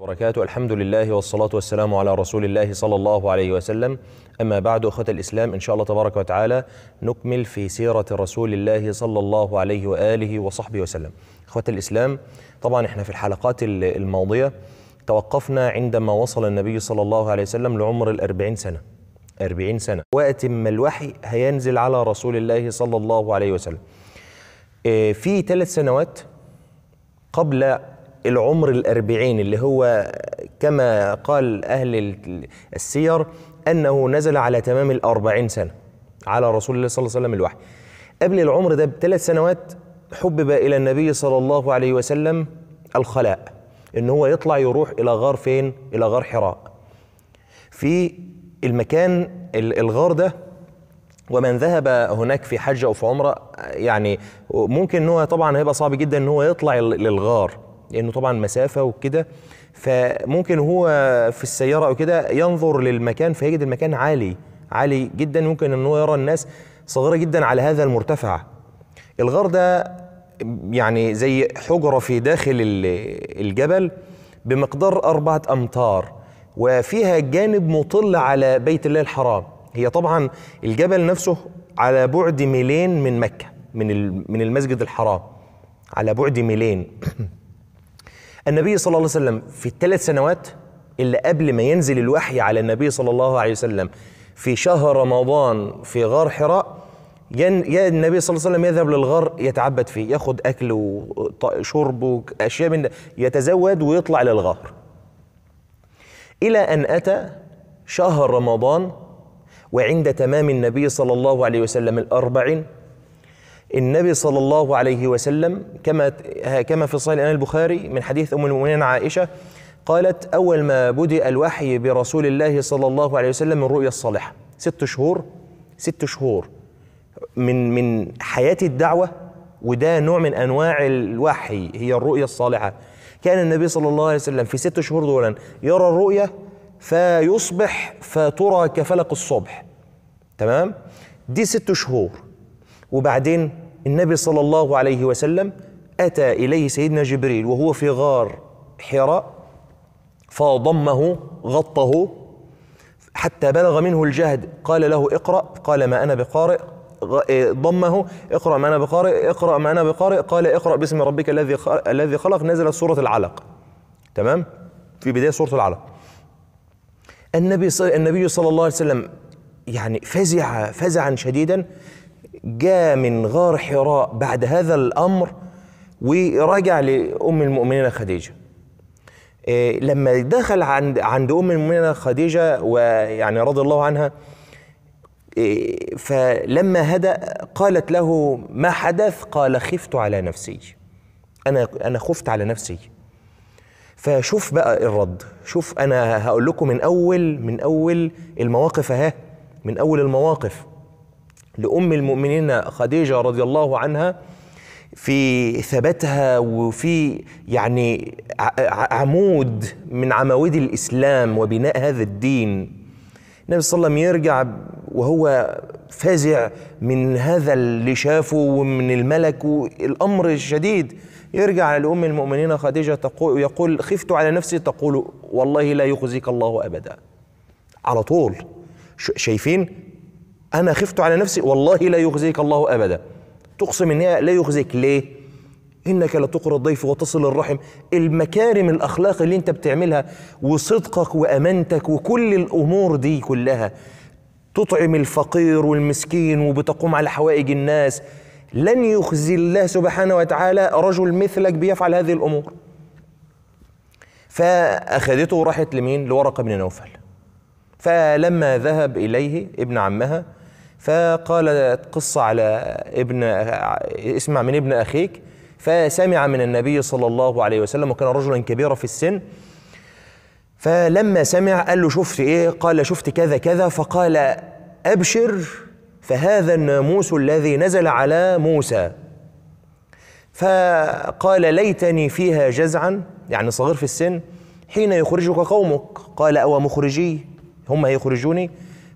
وبركاته الحمد لله والصلاة والسلام على رسول الله صلى الله عليه وسلم أما بعد أخوة الإسلام إن شاء الله تبارك وتعالى نكمل في سيرة رسول الله صلى الله عليه وآله وصحبه وسلم أخوة الإسلام طبعا إحنا في الحلقات الماضية توقفنا عندما وصل النبي صلى الله عليه وسلم لعمر الأربعين سنة أربعين سنة وقت ما الوحي هينزل على رسول الله صلى الله عليه وسلم آه، في ثلاث سنوات قبل العمر الأربعين اللي هو كما قال أهل السير أنه نزل على تمام الأربعين سنة على رسول الله صلى الله عليه وسلم الوحي قبل العمر ده بثلاث سنوات حبب إلى النبي صلى الله عليه وسلم الخلاء إن هو يطلع يروح إلى غار فين؟ إلى غار حراء في المكان الغار ده ومن ذهب هناك في حج أو في عمرة يعني ممكن إن هو طبعا هيبقى صعب جدا إن هو يطلع للغار لانه طبعا مسافه وكده فممكن هو في السياره او كده ينظر للمكان فيجد المكان عالي عالي جدا ممكن ان هو يرى الناس صغيره جدا على هذا المرتفع الغار ده يعني زي حجره في داخل الجبل بمقدار اربعه امتار وفيها جانب مطل على بيت الله الحرام هي طبعا الجبل نفسه على بعد ميلين من مكه من من المسجد الحرام على بعد ميلين النبي صلى الله عليه وسلم في الثلاث سنوات اللي قبل ما ينزل الوحي على النبي صلى الله عليه وسلم في شهر رمضان في غار حراء يا النبي صلى الله عليه وسلم يذهب للغار يتعبد فيه ياخد اكل وشرب واشياء من يتزود ويطلع للغار الى ان اتى شهر رمضان وعند تمام النبي صلى الله عليه وسلم الأربعين النبي صلى الله عليه وسلم كما كما في صحيح الإمام البخاري من حديث أم المؤمنين عائشة قالت أول ما بدأ الوحي برسول الله صلى الله عليه وسلم من رؤيا الصالحة ست شهور ست شهور من من حياة الدعوة وده نوع من أنواع الوحي هي الرؤيا الصالحة كان النبي صلى الله عليه وسلم في ست شهور دولا يرى الرؤيا فيصبح فترى كفلق الصبح تمام دي ست شهور وبعدين النبي صلى الله عليه وسلم أتى إليه سيدنا جبريل وهو في غار حراء فضمه غطه حتى بلغ منه الجهد قال له اقرأ قال ما أنا بقارئ إيه، ضمه اقرأ ما أنا بقارئ اقرأ ما أنا بقارئ قال اقرأ باسم ربك الذي الذي خلق نزلت سورة العلق تمام في بداية سورة العلق النبي النبي صلى الله عليه وسلم يعني فزع فزعا شديدا جاء من غار حراء بعد هذا الأمر ورجع لأم المؤمنين خديجة إيه، لما دخل عند عند أم المؤمنين خديجة ويعني رضي الله عنها إيه، فلما هدأ قالت له ما حدث قال خفت على نفسي أنا أنا خفت على نفسي فشوف بقى الرد شوف أنا هقول لكم من أول من أول المواقف أهي من أول المواقف لأم المؤمنين خديجة رضي الله عنها في ثباتها وفي يعني عمود من عمود الإسلام وبناء هذا الدين النبي صلى الله عليه وسلم يرجع وهو فزع من هذا اللي شافه ومن الملك والأمر الشديد يرجع لأم المؤمنين خديجة تقول يقول خفت على نفسي تقول والله لا يخزيك الله أبدا على طول شايفين انا خفت على نفسي والله لا يخزيك الله ابدا تقسم ان هي لا يخزيك ليه انك لا الضيف وتصل الرحم المكارم الاخلاق اللي انت بتعملها وصدقك وامانتك وكل الامور دي كلها تطعم الفقير والمسكين وبتقوم على حوائج الناس لن يخزي الله سبحانه وتعالى رجل مثلك بيفعل هذه الامور فاخذته وراحت لمين لورقه بن نوفل فلما ذهب اليه ابن عمها فقال قصة على ابن اسمع من ابن أخيك فسمع من النبي صلى الله عليه وسلم وكان رجلا كبيرا في السن فلما سمع قال له شفت ايه قال شفت كذا كذا فقال ابشر فهذا الناموس الذي نزل على موسى فقال ليتني فيها جزعا يعني صغير في السن حين يخرجك قومك قال او مخرجي هم هيخرجوني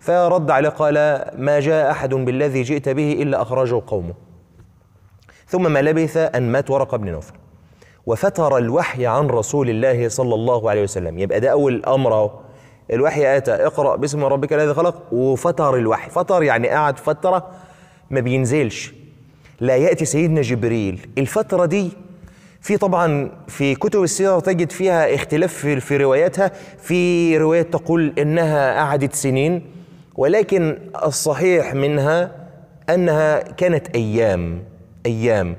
فرد عليه قال ما جاء أحد بالذي جئت به إلا أخرجه قومه ثم ما لبث أن مات ورقة بن نوفل وفتر الوحي عن رسول الله صلى الله عليه وسلم يبقى ده أول أمر أهو الوحي أتى اقرأ باسم ربك الذي خلق وفتر الوحي فتر يعني قعد فترة ما بينزلش لا يأتي سيدنا جبريل الفترة دي في طبعا في كتب السيرة تجد فيها اختلاف في, في رواياتها في روايات تقول إنها قعدت سنين ولكن الصحيح منها انها كانت ايام ايام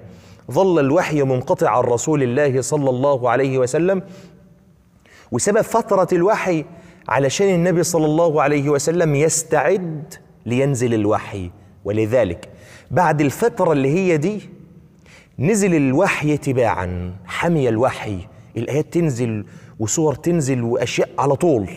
ظل الوحي منقطع عن رسول الله صلى الله عليه وسلم وسبب فتره الوحي علشان النبي صلى الله عليه وسلم يستعد لينزل الوحي ولذلك بعد الفتره اللي هي دي نزل الوحي تباعا حمي الوحي الايات تنزل وصور تنزل واشياء على طول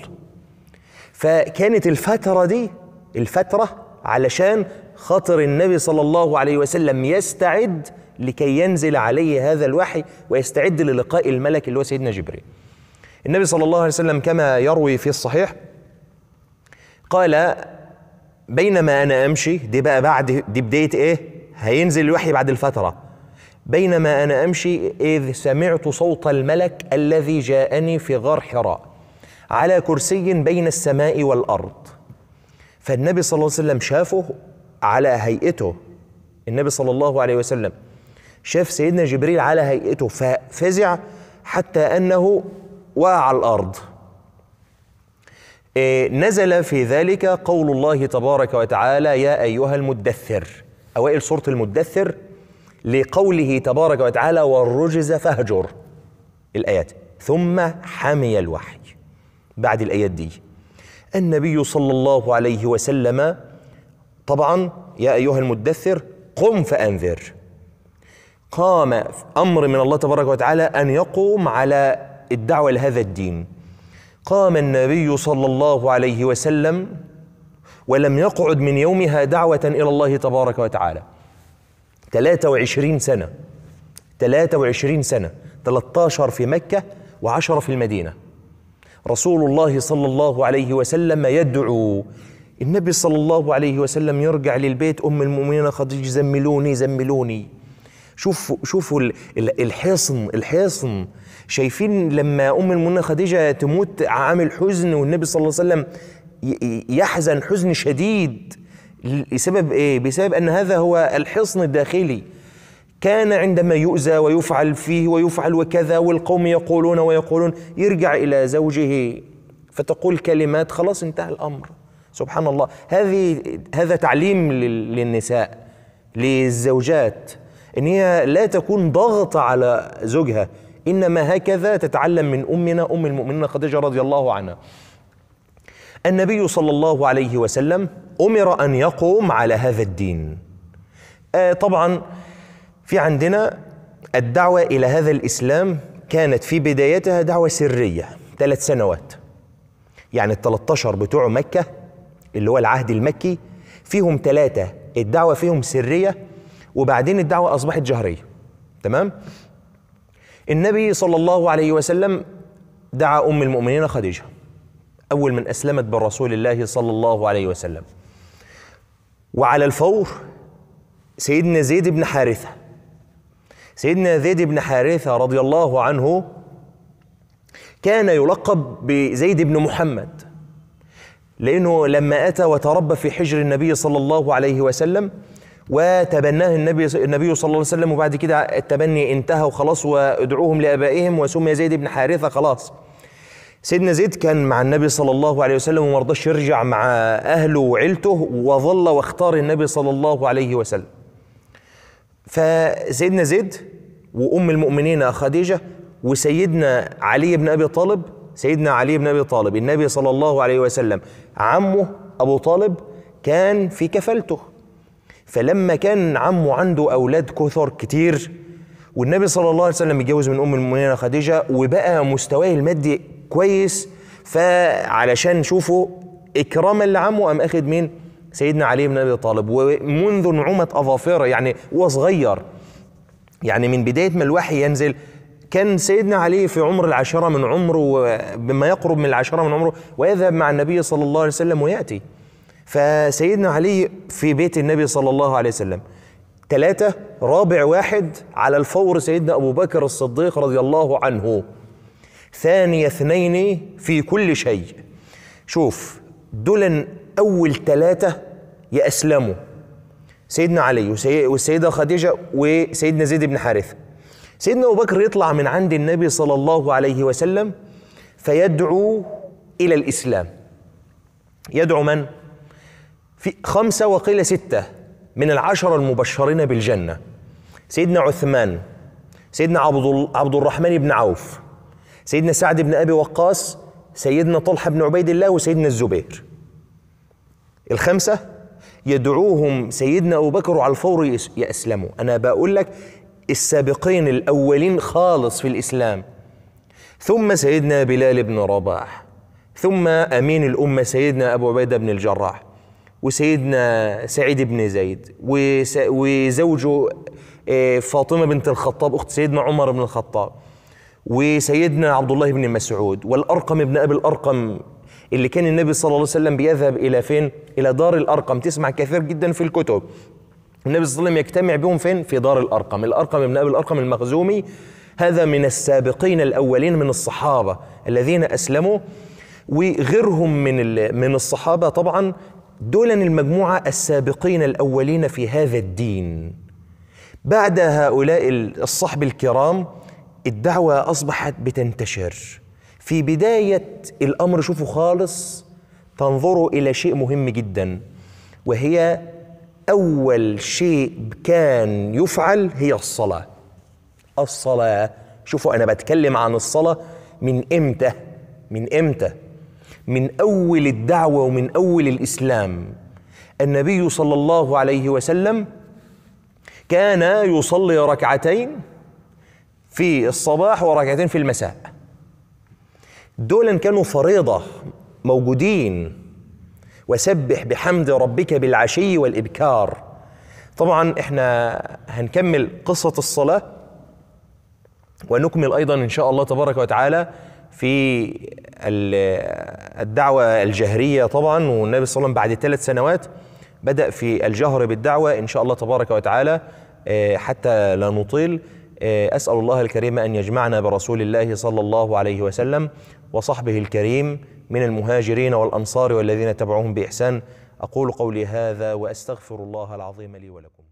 فكانت الفترة دي الفترة علشان خاطر النبي صلى الله عليه وسلم يستعد لكي ينزل عليه هذا الوحي ويستعد للقاء الملك اللي هو سيدنا جبريل النبي صلى الله عليه وسلم كما يروي في الصحيح قال بينما انا امشي دي بقى بعد دي بدايه ايه هينزل الوحي بعد الفتره بينما انا امشي اذ سمعت صوت الملك الذي جاءني في غار حراء على كرسي بين السماء والارض فالنبي صلى الله عليه وسلم شافه على هيئته النبي صلى الله عليه وسلم شاف سيدنا جبريل على هيئته ففزع حتى انه وقع على الارض إيه، نزل في ذلك قول الله تبارك وتعالى يا ايها المدثر اوائل سوره المدثر لقوله تبارك وتعالى والرجز فاهجر الايات ثم حمي الوحي بعد الآيات دي النبي صلى الله عليه وسلم طبعا يا أيها المدثر قم فأنذر قام أمر من الله تبارك وتعالى أن يقوم على الدعوة لهذا الدين قام النبي صلى الله عليه وسلم ولم يقعد من يومها دعوة إلى الله تبارك وتعالى 23 سنة 23 سنة 13 في مكة و10 في المدينة رسول الله صلى الله عليه وسلم يدعو النبي صلى الله عليه وسلم يرجع للبيت أم المؤمنين خديجة زملوني زملوني شوفوا شوفوا الحصن الحصن شايفين لما ام المؤمنين خديجه تموت عامل حزن والنبي صلى الله عليه وسلم يحزن حزن شديد بسبب ايه؟ بسبب ان هذا هو الحصن الداخلي كان عندما يؤذى ويفعل فيه ويفعل وكذا والقوم يقولون ويقولون يرجع الى زوجه فتقول كلمات خلاص انتهى الامر سبحان الله هذه هذا تعليم للنساء للزوجات ان هي لا تكون ضغط على زوجها انما هكذا تتعلم من امنا ام المؤمنين خديجه رضي الله عنها النبي صلى الله عليه وسلم امر ان يقوم على هذا الدين آه طبعا في عندنا الدعوة إلى هذا الإسلام كانت في بدايتها دعوة سرية ثلاث سنوات يعني ال 13 بتوع مكة اللي هو العهد المكي فيهم ثلاثة الدعوة فيهم سرية وبعدين الدعوة أصبحت جهرية تمام؟ النبي صلى الله عليه وسلم دعا أم المؤمنين خديجة أول من أسلمت بالرسول الله صلى الله عليه وسلم وعلى الفور سيدنا زيد بن حارثة سيدنا زيد بن حارثة رضي الله عنه كان يلقب بزيد بن محمد لأنه لما أتى وتربى في حجر النبي صلى الله عليه وسلم وتبناه النبي النبي صلى الله عليه وسلم وبعد كده التبني انتهى وخلاص وادعوهم لابائهم وسمي زيد بن حارثه خلاص. سيدنا زيد كان مع النبي صلى الله عليه وسلم وما رضاش يرجع مع اهله وعيلته وظل واختار النبي صلى الله عليه وسلم. فسيدنا زيد وام المؤمنين خديجه وسيدنا علي بن ابي طالب سيدنا علي بن ابي طالب النبي صلى الله عليه وسلم عمه ابو طالب كان في كفالته فلما كان عمه عنده اولاد كثر كتير والنبي صلى الله عليه وسلم اتجوز من ام المؤمنين خديجه وبقى مستواه المادي كويس فعلشان شوفوا اكراما لعمه قام اخد مين سيدنا علي بن ابي طالب ومنذ نعومه اظافره يعني هو صغير يعني من بدايه ما الوحي ينزل كان سيدنا علي في عمر العشرة من عمره بما يقرب من العشرة من عمره ويذهب مع النبي صلى الله عليه وسلم ويأتي فسيدنا علي في بيت النبي صلى الله عليه وسلم ثلاثة رابع واحد على الفور سيدنا أبو بكر الصديق رضي الله عنه ثاني اثنين في كل شيء شوف دول أول ثلاثة يأسلموا سيدنا علي والسيدة خديجة وسيدنا زيد بن حارثة سيدنا أبو بكر يطلع من عند النبي صلى الله عليه وسلم فيدعو إلى الإسلام يدعو من؟ في خمسة وقيل ستة من العشرة المبشرين بالجنة سيدنا عثمان سيدنا عبد الرحمن بن عوف سيدنا سعد بن أبي وقاص سيدنا طلحة بن عبيد الله وسيدنا الزبير الخمسة يدعوهم سيدنا أبو بكر على الفور يأسلموا أنا بقول لك السابقين الأولين خالص في الإسلام ثم سيدنا بلال بن رباح ثم أمين الأمة سيدنا أبو عبيدة بن الجراح وسيدنا سعيد بن زيد وزوجه آه، فاطمة بنت الخطاب أخت سيدنا عمر بن الخطاب وسيدنا عبد الله بن مسعود والأرقم بن أبي الأرقم اللي كان النبي صلى الله عليه وسلم بيذهب الى فين الى دار الارقم تسمع كثير جدا في الكتب النبي صلى الله عليه وسلم يجتمع بهم فين في دار الارقم الارقم ابن ابي الارقم المخزومي هذا من السابقين الاولين من الصحابه الذين اسلموا وغيرهم من من الصحابه طبعا دول المجموعه السابقين الاولين في هذا الدين بعد هؤلاء الصحب الكرام الدعوه اصبحت بتنتشر في بداية الأمر شوفوا خالص تنظروا إلى شيء مهم جدا وهي أول شيء كان يفعل هي الصلاة الصلاة شوفوا أنا بتكلم عن الصلاة من إمتى من إمتى من أول الدعوة ومن أول الإسلام النبي صلى الله عليه وسلم كان يصلي ركعتين في الصباح وركعتين في المساء دول كانوا فريضة موجودين وسبح بحمد ربك بالعشي والإبكار طبعا احنا هنكمل قصة الصلاة ونكمل أيضا إن شاء الله تبارك وتعالى في الدعوة الجهرية طبعا والنبي صلى الله عليه وسلم بعد ثلاث سنوات بدأ في الجهر بالدعوة إن شاء الله تبارك وتعالى آه، حتى لا نطيل آه، أسأل الله الكريم أن يجمعنا برسول الله صلى الله عليه وسلم وصحبه الكريم من المهاجرين والأنصار والذين تبعوهم بإحسان أقول قولي هذا وأستغفر الله العظيم لي ولكم